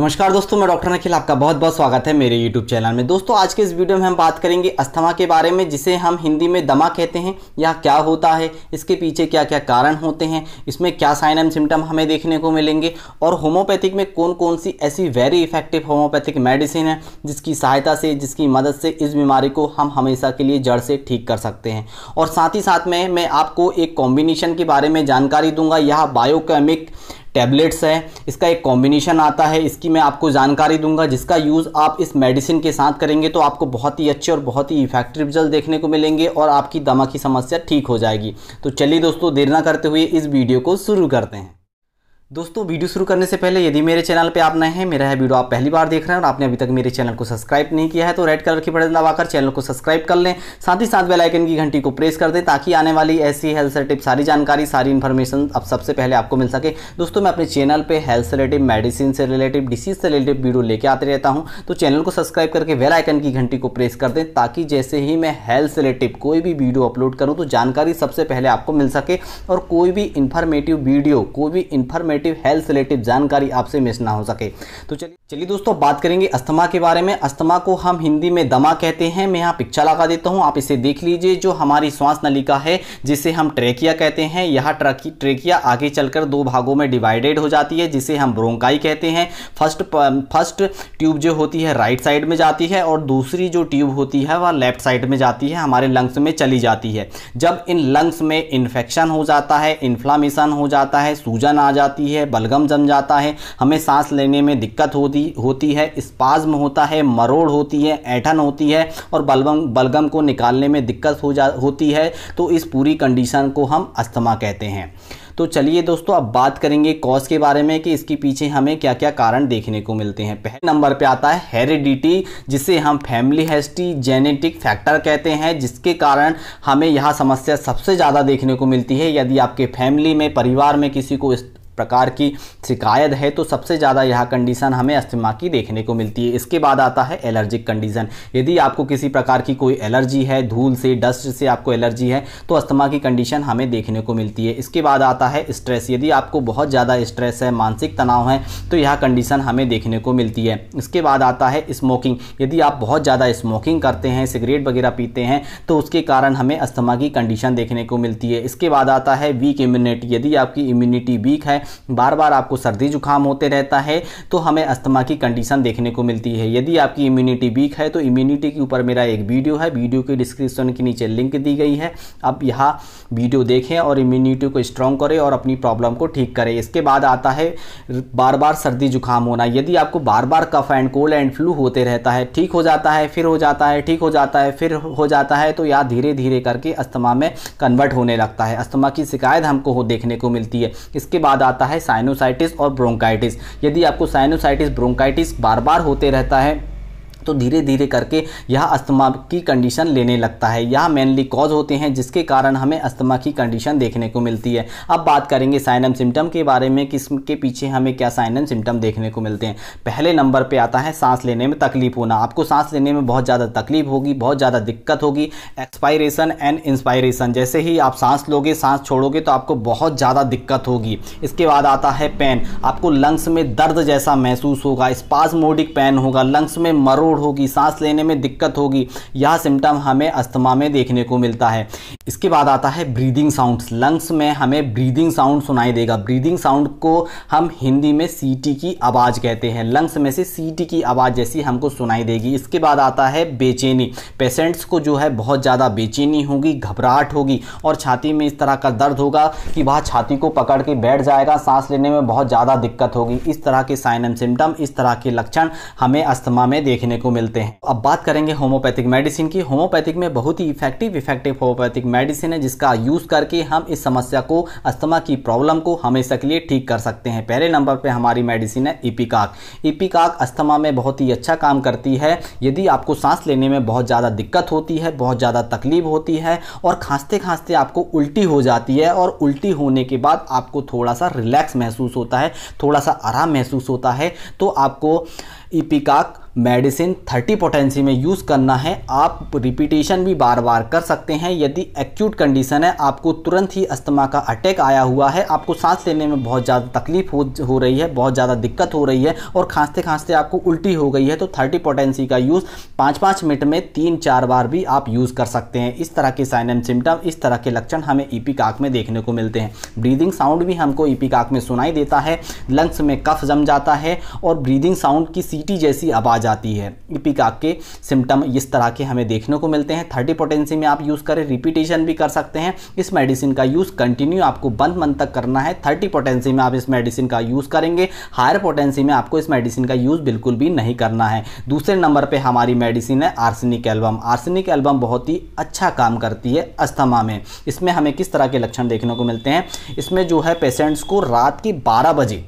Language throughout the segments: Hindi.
नमस्कार दोस्तों मैं डॉक्टर नखिल आपका बहुत बहुत स्वागत है मेरे यूट्यूब चैनल में दोस्तों आज के इस वीडियो में हम बात करेंगे अस्थमा के बारे में जिसे हम हिंदी में दमा कहते हैं या क्या होता है इसके पीछे क्या क्या कारण होते हैं इसमें क्या साइन एंड सिम्टम हमें देखने को मिलेंगे और होम्योपैथिक में कौन कौन सी ऐसी वेरी इफेक्टिव होम्योपैथिक मेडिसिन है जिसकी सहायता से जिसकी मदद से इस बीमारी को हम हमेशा के लिए जड़ से ठीक कर सकते हैं और साथ ही साथ में मैं आपको एक कॉम्बिनेशन के बारे में जानकारी दूंगा यह बायोकेमिक टैबलेट्स है इसका एक कॉम्बिनेशन आता है इसकी मैं आपको जानकारी दूंगा जिसका यूज़ आप इस मेडिसिन के साथ करेंगे तो आपको बहुत ही अच्छे और बहुत ही इफेक्टिव रिजल्ट देखने को मिलेंगे और आपकी दमा की समस्या ठीक हो जाएगी तो चलिए दोस्तों देर ना करते हुए इस वीडियो को शुरू करते हैं दोस्तों वीडियो शुरू करने से पहले यदि मेरे चैनल पे आप नए हैं मेरा है वीडियो आप पहली बार देख रहे हैं और आपने अभी तक मेरे चैनल को सब्सक्राइब नहीं किया है तो रेड कलर की बटन दबाकर चैनल को सब्सक्राइब कर लें साथ ही साथ बेल आइकन की घंटी को प्रेस कर दें ताकि आने वाली ऐसी हेल्थ रिलेटिव सारी जानकारी सारी इन्फॉर्मेशन अब सबसे पहले आपको मिल सके दोस्तों मैं अपने चैनल पर हेल्थ रिलेटिव मेडिसिन से रिलेटिव डिसीज से रिलेटिव वीडियो लेकर आते रहता हूँ तो चैनल को सब्सक्राइब करके बेल आइकन की घंटी को प्रेस कर दें ताकि जैसे ही मैं हेल्थ रिलेटिव कोई भी वीडियो अपलोड करूँ तो जानकारी सबसे पहले आपको मिल सके और कोई भी इन्फॉर्मेटिव वीडियो कोई भी इन्फॉर्मेटिव इन्फॉर्मेटिव हेल्थ रिलेटिव जानकारी आपसे मिस ना हो सके तो चलिए चलिए दोस्तों बात करेंगे अस्थमा के बारे में अस्थमा को हम हिंदी में दमा कहते हैं मैं यहाँ पिक्चर लगा देता हूँ आप इसे देख लीजिए जो हमारी श्वास नलिका है जिसे हम ट्रेकिया कहते हैं यह ट्रकी ट्रेकिया आगे चलकर दो भागों में डिवाइडेड हो जाती है जिसे हम ब्रोंकाई कहते हैं फर्स्ट फर्स्ट ट्यूब जो होती है राइट साइड में जाती है और दूसरी जो ट्यूब होती है वह लेफ्ट साइड में जाती है हमारे लंग्स में चली जाती है जब इन लंग्स में इन्फेक्शन हो जाता है इन्फ्लामेशन हो जाता है सूजन आ जाती है बलगम जम जाता है हमें सांस लेने में दिक्कत होती होती होती है स्पाज्म होता है मरोड़ होती है ऐठन होती है और बलगम बलगम को निकालने में दिक्कत हो जा होती है तो इस पूरी कंडीशन को हम अस्थमा कहते हैं तो चलिए दोस्तों अब बात करेंगे कॉज के बारे में कि इसके पीछे हमें क्या क्या कारण देखने को मिलते हैं पहले नंबर पे आता है हेरिडिटी जिसे हम फैमिली हिस्ट्री जेनेटिक फैक्टर कहते हैं जिसके कारण हमें यह समस्या सबसे ज़्यादा देखने को मिलती है यदि आपके फैमिली में परिवार में किसी को प्रकार की शिकायत है तो सबसे ज़्यादा यह कंडीशन हमें अस्थमा की देखने को मिलती है इसके बाद आता है एलर्जिक कंडीशन यदि आपको किसी प्रकार की कोई एलर्जी है धूल से डस्ट से आपको एलर्जी है तो अस्थमा की कंडीशन हमें देखने को मिलती है इसके बाद आता है स्ट्रेस यदि आपको बहुत ज़्यादा स्ट्रेस है मानसिक तनाव है तो यह कंडीशन हमें देखने को मिलती है इसके बाद आता है स्मोकिंग यदि आप बहुत ज़्यादा स्मोकिंग करते हैं सिगरेट वगैरह पीते हैं तो उसके कारण हमें अस्थमा की कंडीशन देखने को मिलती है इसके बाद आता है वीक इम्यूनिटी यदि आपकी इम्यूनिटी वीक है बार बार आपको सर्दी जुकाम होते रहता है तो हमें अस्थमा की कंडीशन देखने को मिलती है यदि आपकी इम्यूनिटी वीक है तो इम्यूनिटी के ऊपर मेरा एक वीडियो है वीडियो के डिस्क्रिप्शन के नीचे लिंक दी गई है आप यहाँ वीडियो देखें और इम्यूनिटी को स्ट्रॉन्ग करें और अपनी प्रॉब्लम को ठीक करें इसके बाद आता है बार बार सर्दी जुकाम होना यदि आपको बार बार cough and cold and flu होते रहता है ठीक हो जाता है फिर हो जाता है ठीक हो जाता है फिर हो जाता है तो यह धीरे धीरे करके अस्थमा में कन्वर्ट होने लगता है अस्थमा की शिकायत हमको देखने को मिलती है इसके बाद आता आता है साइनोसाइटिस और ब्रोंकाइटिस यदि आपको साइनोसाइटिस ब्रोंकाइटिस बार बार होते रहता है तो धीरे धीरे करके यह अस्थमा की कंडीशन लेने लगता है यह मेनली कॉज होते हैं जिसके कारण हमें अस्थमा की कंडीशन देखने को मिलती है अब बात करेंगे साइनम सिम्टम के बारे में किस के पीछे हमें क्या साइनम सिम्टम देखने को मिलते हैं पहले नंबर पर आता है सांस लेने में तकलीफ होना आपको सांस लेने में बहुत ज़्यादा तकलीफ होगी बहुत ज़्यादा दिक्कत होगी एक्सपायरेशन एंड इंस्पायरेशन जैसे ही आप सांस लोगे सांस छोड़ोगे तो आपको बहुत ज़्यादा दिक्कत होगी इसके बाद आता है पेन आपको लंग्स में दर्द जैसा महसूस होगा स्पाजमोडिक पेन होगा लंग्स में मरो ताबड़तोड़ होगी सांस लेने में दिक्कत होगी यह सिम्टम हमें अस्थमा में देखने को मिलता है इसके बाद आता है ब्रीदिंग साउंड्स लंग्स में हमें ब्रीदिंग साउंड सुनाई देगा ब्रीदिंग साउंड को हम हिंदी में सीटी की आवाज़ कहते हैं लंग्स में से सीटी की आवाज़ जैसी हमको सुनाई देगी इसके बाद आता है बेचैनी पेशेंट्स को जो है बहुत ज़्यादा बेचैनी होगी घबराहट होगी और छाती में इस तरह का दर्द होगा कि वह छाती को पकड़ के बैठ जाएगा सांस लेने में बहुत ज़्यादा दिक्कत होगी इस तरह के साइन एंड सिम्टम इस तरह के लक्षण हमें अस्थमा में देखने को मिलते हैं अब बात करेंगे होम्योपैथिक मेडिसिन की होम्योपैथिक में बहुत ही इफेक्टिव इफेक्टिव होम्योपैथिक मेडिसिन है जिसका यूज़ करके हम इस समस्या को अस्थमा की प्रॉब्लम को हमेशा के लिए ठीक कर सकते हैं पहले नंबर पर हमारी मेडिसिन है इपिकाक इपिकाक अस्थमा में बहुत ही अच्छा काम करती है यदि आपको सांस लेने में बहुत ज़्यादा दिक्कत होती है बहुत ज़्यादा तकलीफ होती है और खांसते खांसते आपको उल्टी हो जाती है और उल्टी होने के बाद आपको थोड़ा सा रिलैक्स महसूस होता है थोड़ा सा आराम महसूस होता है तो आपको इपिकाक मेडिसिन 30 पोटेंसी में यूज़ करना है आप रिपीटेशन भी बार बार कर सकते हैं यदि एक्यूट कंडीशन है आपको तुरंत ही अस्थमा का अटैक आया हुआ है आपको सांस लेने में बहुत ज़्यादा तकलीफ हो हो रही है बहुत ज़्यादा दिक्कत हो रही है और खांसते खांसते आपको उल्टी हो गई है तो थर्टी पोटेंसी का यूज़ पाँच पाँच मिनट में तीन चार बार भी आप यूज़ कर सकते हैं इस तरह के साइन एंड सिम्टम इस तरह के लक्षण हमें ईपिकाक e में देखने को मिलते हैं ब्रीदिंग साउंड भी हमको ईपिकाक e में सुनाई देता है लंग्स में कफ जम जाता है और ब्रीदिंग साउंड की सीटी जैसी आवाज़ आती है इपिकाक के सिम्टम इस तरह के हमें देखने को मिलते हैं थर्टी पोटेंसी में आप यूज़ करें रिपीटेशन भी कर सकते हैं इस मेडिसिन का यूज़ कंटिन्यू आपको बंद मंथ तक करना है थर्टी पोटेंसी में आप इस मेडिसिन का यूज़ करेंगे हायर पोटेंसी में आपको इस मेडिसिन का यूज़ बिल्कुल भी नहीं करना है दूसरे नंबर पर हमारी मेडिसिन है आर्सनिक एल्बम आर्सनिक एल्बम बहुत ही अच्छा काम करती है अस्थमा में इसमें हमें किस तरह के लक्षण देखने को मिलते हैं इसमें जो है पेशेंट्स को रात के बारह बजे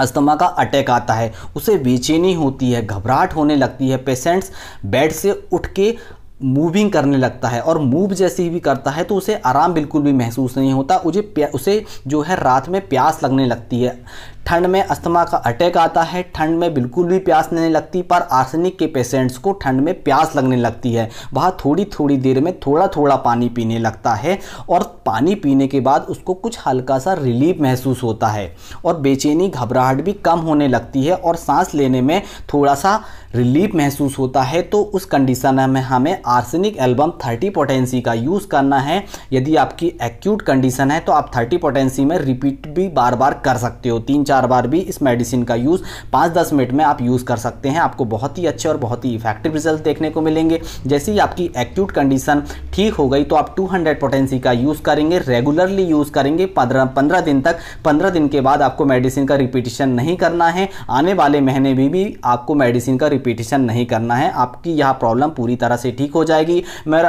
अस्थमा का अटैक आता है उसे बेचैनी होती है घबराहट होने लगती है पेशेंट्स बेड से उठ के मूविंग करने लगता है और मूव जैसे भी करता है तो उसे आराम बिल्कुल भी महसूस नहीं होता उसे उसे जो है रात में प्यास लगने लगती है ठंड में अस्थमा का अटैक आता है ठंड में बिल्कुल भी प्यास नहीं लगती पर आर्सेनिक के पेशेंट्स को ठंड में प्यास लगने लगती है वह थोड़ी थोड़ी देर में थोड़ा थोड़ा पानी पीने लगता है और पानी पीने के बाद उसको कुछ हल्का सा रिलीफ महसूस होता है और बेचैनी घबराहट भी कम होने लगती है और सांस लेने में थोड़ा सा रिलीफ महसूस होता है तो उस कंडीशन में हमें आर्सेनिक एल्बम थर्टी पोटेंसी का यूज़ करना है यदि आपकी एक्यूट कंडीशन है तो आप थर्टी पोटेंसी में रिपीट भी बार बार कर सकते हो तीन चार चार बार भी इस मेडिसिन का यूज़ पाँच दस मिनट में आप यूज़ कर सकते हैं आपको बहुत ही अच्छे और बहुत ही इफेक्टिव रिजल्ट देखने को मिलेंगे जैसे ही आपकी एक्यूट कंडीशन ठीक हो गई तो आप 200 हंड्रेड पोटेंसी का यूज़ करेंगे रेगुलरली यूज़ करेंगे पंद्रह दिन तक पंद्रह दिन के बाद आपको मेडिसिन का रिपीटिशन नहीं करना है आने वाले महीने में भी, भी आपको मेडिसिन का रिपीटिशन नहीं करना है आपकी यह प्रॉब्लम पूरी तरह से ठीक हो जाएगी मैं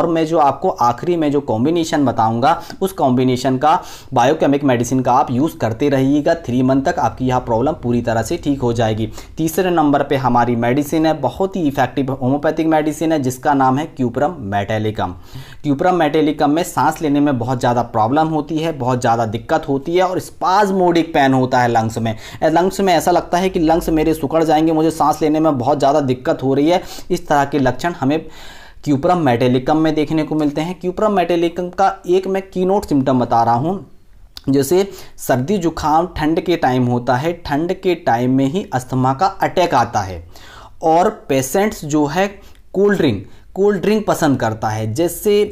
और मैं जो आपको आखिरी में जो कॉम्बिनेशन बताऊँगा उस कॉम्बिनेशन का बायोकेमिक मेडिसिन का आप यूज़ करते रहिएगा थ्री मंथ तक आपकी यह प्रॉब्लम पूरी तरह से ठीक हो जाएगी तीसरे नंबर पर हमारी मेडिसिन है बहुत ही इफेक्टिव होम्योपैथिक मेडिसिन है जिसका नाम है क्यूपरम मेटेलिकम क्यूपरम मेटेलिकम में सांस लेने में बहुत ज़्यादा प्रॉब्लम होती है बहुत ज़्यादा दिक्कत होती है और स्पाजमोडिक पेन होता है लंग्स में लंग्स में ऐसा लगता है कि लंग्स मेरे सुकड़ जाएंगे मुझे सांस लेने में बहुत ज़्यादा दिक्कत हो रही है इस तरह के लक्षण हमें क्यूपरम मेटेलिकम में देखने को मिलते हैं क्यूपरम मेटेलिकम का एक मैं कीनोट सिम्टम बता रहा हूँ जैसे सर्दी जुखाम ठंड के टाइम होता है ठंड के टाइम में ही अस्थमा का अटैक आता है और पेशेंट्स जो है कोल्ड ड्रिंक कोल्ड ड्रिंक पसंद करता है जैसे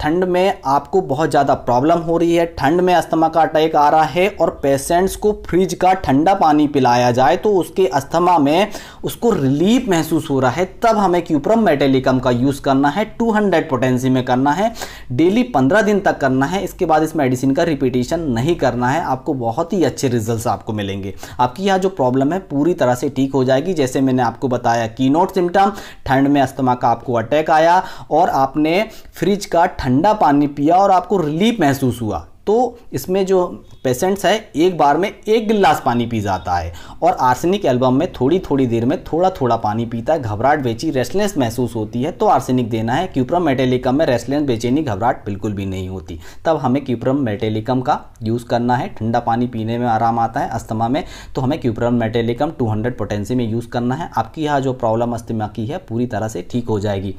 ठंड में आपको बहुत ज़्यादा प्रॉब्लम हो रही है ठंड में अस्थमा का अटैक आ रहा है और पेशेंट्स को फ्रिज का ठंडा पानी पिलाया जाए तो उसके अस्थमा में उसको रिलीफ महसूस हो रहा है तब हमें क्यूप्रम मेटेलिकम का यूज़ करना है 200 हंड्रेड पोटेंसी में करना है डेली 15 दिन तक करना है इसके बाद इस मेडिसिन का रिपीटेशन नहीं करना है आपको बहुत ही अच्छे रिजल्ट आपको मिलेंगे आपकी यह जो प्रॉब्लम है पूरी तरह से ठीक हो जाएगी जैसे मैंने आपको बताया की नोट सिम्टम ठंड में अस्थमा का आपको अटैक आया और आपने फ्रिज का ठंडा पानी पिया और आपको रिलीफ महसूस हुआ तो इसमें जो पेशेंट्स है एक बार में एक गिलास पानी पी जाता है और आर्सेनिक एल्बम में थोड़ी थोड़ी देर में थोड़ा थोड़ा पानी पीता है घबराहट बेची रेस्टलेस महसूस होती है तो आर्सेनिक देना है क्यूप्रम मेटेलिकम में रेस्टलेस बेचैनी घबराहट बिल्कुल भी नहीं होती तब हमें क्यूप्रम मेटेलिकम का यूज़ करना है ठंडा पानी पीने में आराम आता है अस्थमा में तो हमें cuprum metallicum two hundred potency में यूज़ करना है आपकी यहाँ जो प्रॉब्लम अस्थमा की है पूरी तरह से ठीक हो जाएगी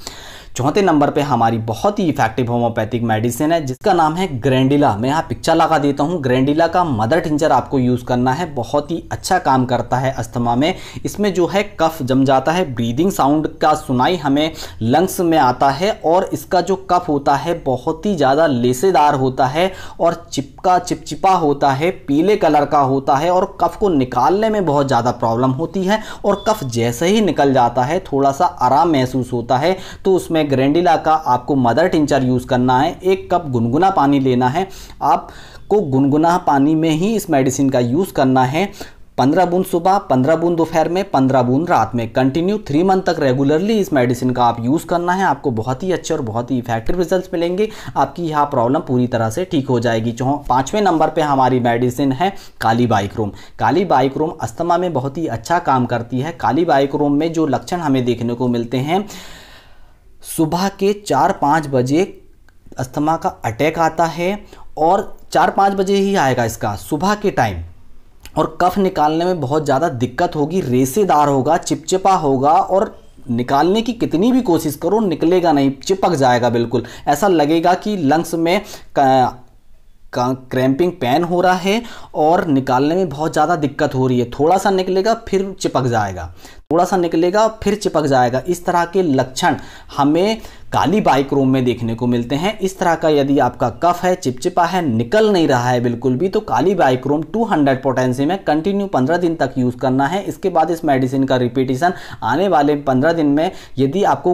चौथे नंबर पर हमारी बहुत ही इफेक्टिव होम्योपैथिक मेडिसिन है जिसका नाम है ग्रैंडिला मैं यहाँ पिक्चर लगा देता हूँ ग्रैंडिला कोयला का मदर टिंचर आपको यूज़ करना है बहुत ही अच्छा काम करता है अस्थमा में इसमें जो है कफ जम जाता है ब्रीदिंग साउंड का सुनाई हमें लंग्स में आता है और इसका जो कफ होता है बहुत ही ज़्यादा लेसेदार होता है और चिपका चिपचिपा होता है पीले कलर का होता है और कफ को निकालने में बहुत ज़्यादा प्रॉब्लम होती है और कफ जैसे ही निकल जाता है थोड़ा सा आराम महसूस होता है तो उसमें ग्रेंडिला का आपको मदर टिंचर यूज़ करना है एक कप गुनगुना पानी लेना है आप को गुनगुना पानी में ही इस मेडिसिन का यूज़ करना है पंद्रह बूंद सुबह पंद्रह बूंद दोपहर में पंद्रह बूंद रात में कंटिन्यू थ्री मंथ तक रेगुलरली इस मेडिसिन का आप यूज़ करना है आपको बहुत ही अच्छे और बहुत ही इफेक्टिव रिजल्ट मिलेंगे आपकी यह प्रॉब्लम पूरी तरह से ठीक हो जाएगी जो पाँचवें नंबर पर हमारी मेडिसिन है काली बाइक्रोम काली बाइक्रोम अस्थमा में बहुत ही अच्छा काम करती है काली बाइक्रोम में जो लक्षण हमें देखने को मिलते हैं सुबह के चार पाँच बजे अस्थमा का अटैक आता है और चार पाँच बजे ही आएगा इसका सुबह के टाइम और कफ निकालने में बहुत ज़्यादा दिक्कत होगी रेसेदार होगा चिपचिपा होगा और निकालने की कितनी भी कोशिश करो निकलेगा नहीं चिपक जाएगा बिल्कुल ऐसा लगेगा कि लंग्स में क्रैम्पिंग पेन हो रहा है और निकालने में बहुत ज़्यादा दिक्कत हो रही है थोड़ा सा निकलेगा फिर चिपक जाएगा थोड़ा सा निकलेगा फिर चिपक जाएगा इस तरह के लक्षण हमें काली बाइक्रोम में देखने को मिलते हैं इस तरह का यदि आपका कफ है चिपचिपा है निकल नहीं रहा है बिल्कुल भी तो काली बाइक्रोम 200 पोटेंसी में कंटिन्यू 15 दिन तक यूज़ करना है इसके बाद इस मेडिसिन का रिपीटेशन आने वाले 15 दिन में यदि आपको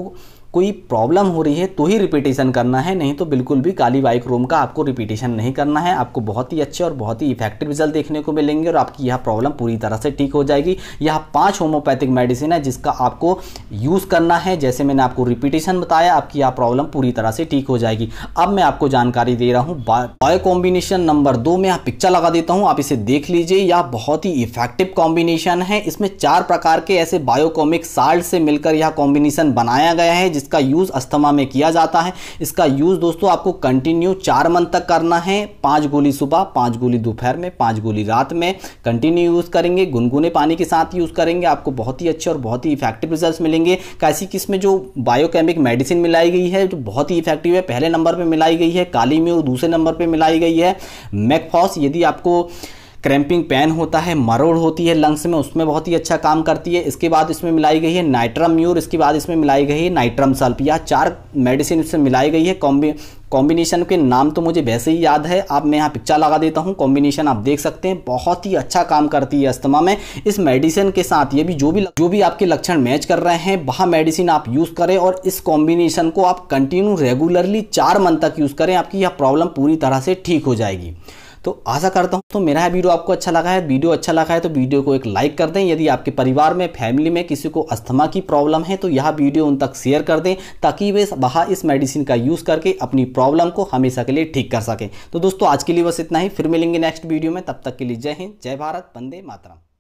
कोई प्रॉब्लम हो रही है तो ही रिपीटेशन करना है नहीं तो बिल्कुल भी काली बाइक रोम का आपको रिपीटेशन नहीं करना है आपको बहुत ही अच्छे और बहुत ही इफेक्टिव रिजल्ट देखने को मिलेंगे और आपकी यह प्रॉब्लम पूरी तरह से ठीक हो जाएगी यह पांच होम्योपैथिक मेडिसिन है जिसका आपको यूज़ करना है जैसे मैंने आपको रिपीटेशन बताया आपकी यह प्रॉब्लम पूरी तरह से ठीक हो जाएगी अब मैं आपको जानकारी दे रहा हूँ बायो कॉम्बिनेशन नंबर दो में आप पिक्चर लगा देता हूँ आप इसे देख लीजिए यह बहुत ही इफेक्टिव कॉम्बिनेशन है इसमें चार प्रकार के ऐसे बायोकॉमिक साल्ट से मिलकर यह कॉम्बिनेशन बनाया गया है जिसका यूज़ अस्थमा में किया जाता है इसका यूज़ दोस्तों आपको कंटिन्यू चार मंथ तक करना है पाँच गोली सुबह पाँच गोली दोपहर में पाँच गोली रात में कंटिन्यू यूज़ करेंगे गुनगुने पानी के साथ यूज़ करेंगे आपको बहुत ही अच्छे और बहुत ही इफेक्टिव रिजल्ट मिलेंगे कैसी किस्म जो बायोकेमिक मेडिसिन मिलाई गई है जो बहुत ही इफेक्टिव है पहले नंबर पर मिलाई गई है काली में दूसरे नंबर पर मिलाई गई है मैकफॉस यदि आपको क्रैम्पिंग पेन होता है मरोड़ होती है लंग्स में उसमें बहुत ही अच्छा काम करती है इसके बाद इसमें मिलाई गई है नाइट्रम म्यूर इसके बाद इसमें मिलाई गई है नाइट्रम सल्प यह चार मेडिसिन इसमें मिलाई गई है कॉम्बी कॉम्बिनेशन के नाम तो मुझे वैसे ही याद है आप मैं यहाँ पिक्चर लगा देता हूँ कॉम्बिनेशन आप देख सकते हैं बहुत ही अच्छा काम करती है अस्थमा में इस मेडिसिन के साथ ये भी जो भी जो भी आपके लक्षण मैच कर रहे हैं वह मेडिसिन आप यूज़ करें और इस कॉम्बिनेशन को आप कंटिन्यू रेगुलरली चार मंथ तक यूज़ करें आपकी यह प्रॉब्लम पूरी तरह से ठीक हो जाएगी तो आशा करता हूँ तो मेरा वीडियो आपको अच्छा लगा है वीडियो अच्छा लगा है तो वीडियो को एक लाइक कर दें यदि आपके परिवार में फैमिली में किसी को अस्थमा की प्रॉब्लम है तो यह वीडियो उन तक शेयर कर दें ताकि वे बाहर इस मेडिसिन का यूज़ करके अपनी प्रॉब्लम को हमेशा के लिए ठीक कर सकें तो दोस्तों आज के लिए बस इतना ही फिर मिलेंगे नेक्स्ट वीडियो में तब तक के लिए जय हिंद जय भारत वंदे मातरम